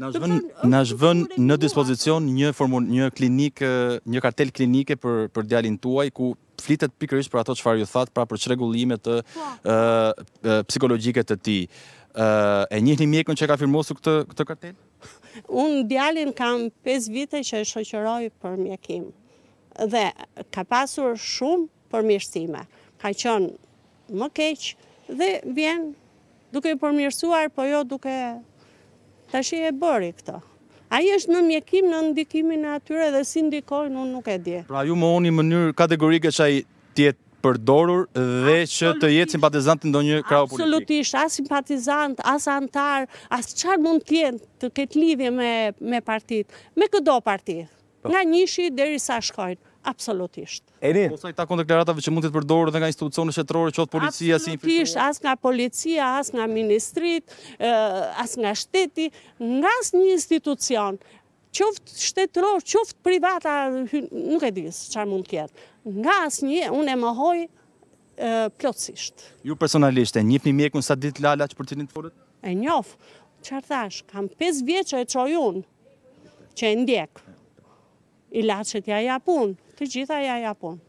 Në është vën në dispozicion një klinikë, një kartel klinike për djalin tuaj, ku flitet pikërisht për ato që farë ju thatë, pra për që regullimet të po. psikologjike të ti. E një një mjekën që ka firmosu këtë kartel? Unë djalin kam 5 vite që e shëqëroj për mjekim. Dhe ka pasur shumë për mjështime. Ka qënë më keqë dhe vjen duke përmjërsuar, po jo duke ta shi e bëri këto. A i është në mjekim në ndikimin atyre dhe si ndikojnë, unë nuk e dje. Pra ju më i mënyrë kategorike që a i tjetë përdorur dhe që të jetë simpatizant ndo një krau politikë. Absolutisht, as simpatizant, as antar, as qarë mund tjenë të këtë lidhje me partit, me këdo partit, po. nga njëshi dheri sa shkojnë. Absolutisht. Eni? Po ta i takon deklaratave që mund të të përdorë dhe nga institucionet shetrore, që policia si infiltrore? Absolutisht, as nga policia, as nga ministrit, as nga shteti, nga as një institucion, qoftë shtetëror, qoftë privata, nuk e di se çfarë mund të ketë. Nga asnjë unë e mohoj plotësisht. Ju personalisht e mjeku mjekun sa ditë Lala që për të të folët? E njoh. Çfarë thash? Kam 5 vjeç e çoj që e ndjek ilaqët ja ja punë, të gjitha ja ja punë.